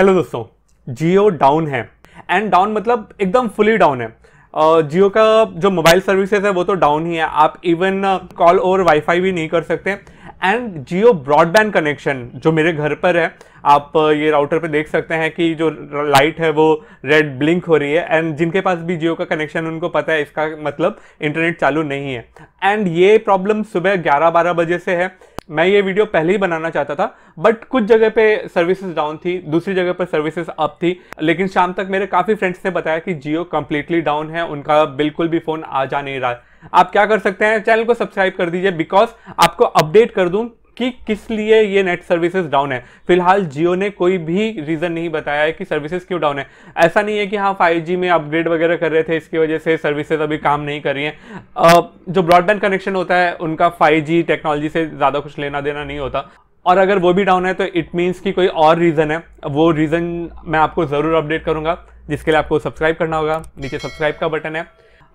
hello दोस्तों Jio down है and down मतलब एकदम फुली डाउन है जियो uh, का जो मोबाइल सर्विसेज है वो तो डाउन ही है आप इवन कॉल ओवर वाईफाई भी नहीं कर सकते एंड जियो ब्रॉडबैंड कनेक्शन जो मेरे घर पर है आप ये राउटर पे देख सकते हैं कि जो लाइट है वो रेड ब्लिंक हो रही है एंड जिनके पास भी जियो का कनेक्शन उनको पता है इसका मतलब इंटरनेट चालू नहीं है एंड ये प्रॉब्लम सुबह 11-12 बजे से है मैं ये वीडियो पहले ही बनाना चाहता था बट कुछ जगह पे सर्विसेज डाउन थी दूसरी जगह पर सर्विसेज अप थी लेकिन शाम तक मेरे काफ़ी फ्रेंड्स ने बताया कि जियो कम्प्लीटली डाउन है उनका बिल्कुल भी फ़ोन आ जा नहीं रहा आप क्या कर सकते हैं चैनल को सब्सक्राइब कर दीजिए बिकॉज आपको अपडेट कर दूँ कि किस लिए ये नेट सर्विसेज डाउन है फिलहाल जियो ने कोई भी रीज़न नहीं बताया है कि सर्विसेज क्यों डाउन है ऐसा नहीं है कि हाँ फाइव में अपग्रेड वगैरह कर रहे थे इसकी वजह से सर्विसेज अभी काम नहीं कर रही हैं जो ब्रॉडबैंड कनेक्शन होता है उनका फाइव टेक्नोलॉजी से ज़्यादा कुछ लेना देना नहीं होता और अगर वो भी डाउन है तो इट मीन्स कि कोई और रीज़न है वो रीज़न मैं आपको ज़रूर अपडेट करूँगा जिसके लिए आपको सब्सक्राइब करना होगा नीचे सब्सक्राइब का बटन है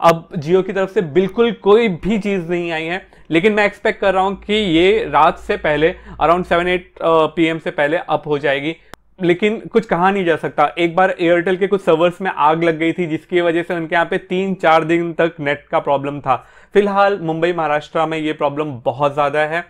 अब जियो की तरफ से बिल्कुल कोई भी चीज़ नहीं आई है लेकिन मैं एक्सपेक्ट कर रहा हूँ कि ये रात से पहले अराउंड सेवन एट पी से पहले अप हो जाएगी लेकिन कुछ कहा नहीं जा सकता एक बार एयरटेल के कुछ सर्वर्स में आग लग गई थी जिसकी वजह से उनके यहाँ पे तीन चार दिन तक नेट का प्रॉब्लम था फिलहाल मुंबई महाराष्ट्र में ये प्रॉब्लम बहुत ज़्यादा है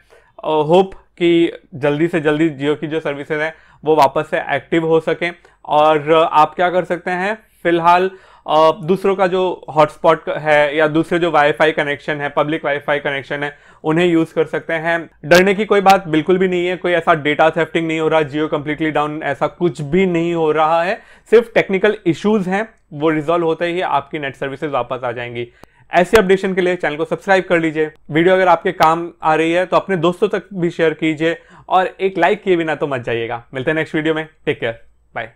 होप uh, कि जल्दी से जल्दी जियो की जो सर्विसेज हैं वो वापस से एक्टिव हो सकें और आप क्या कर सकते हैं फिलहाल दूसरों का जो हॉटस्पॉट है या दूसरे जो वाईफाई कनेक्शन है पब्लिक वाईफाई कनेक्शन है उन्हें यूज़ कर सकते हैं डरने की कोई बात बिल्कुल भी नहीं है कोई ऐसा डेटा थेफ्टिंग नहीं हो रहा जियो कंप्लीटली डाउन ऐसा कुछ भी नहीं हो रहा है सिर्फ टेक्निकल इश्यूज़ हैं वो रिजोल्व होते ही आपकी नेट सर्विसेज वापस आ जाएंगी ऐसे अपडेशन के लिए चैनल को सब्सक्राइब कर लीजिए वीडियो अगर आपके काम आ रही है तो अपने दोस्तों तक भी शेयर कीजिए और एक लाइक किए बिना तो मत जाइएगा मिलते हैं नेक्स्ट वीडियो में टेक केयर बाय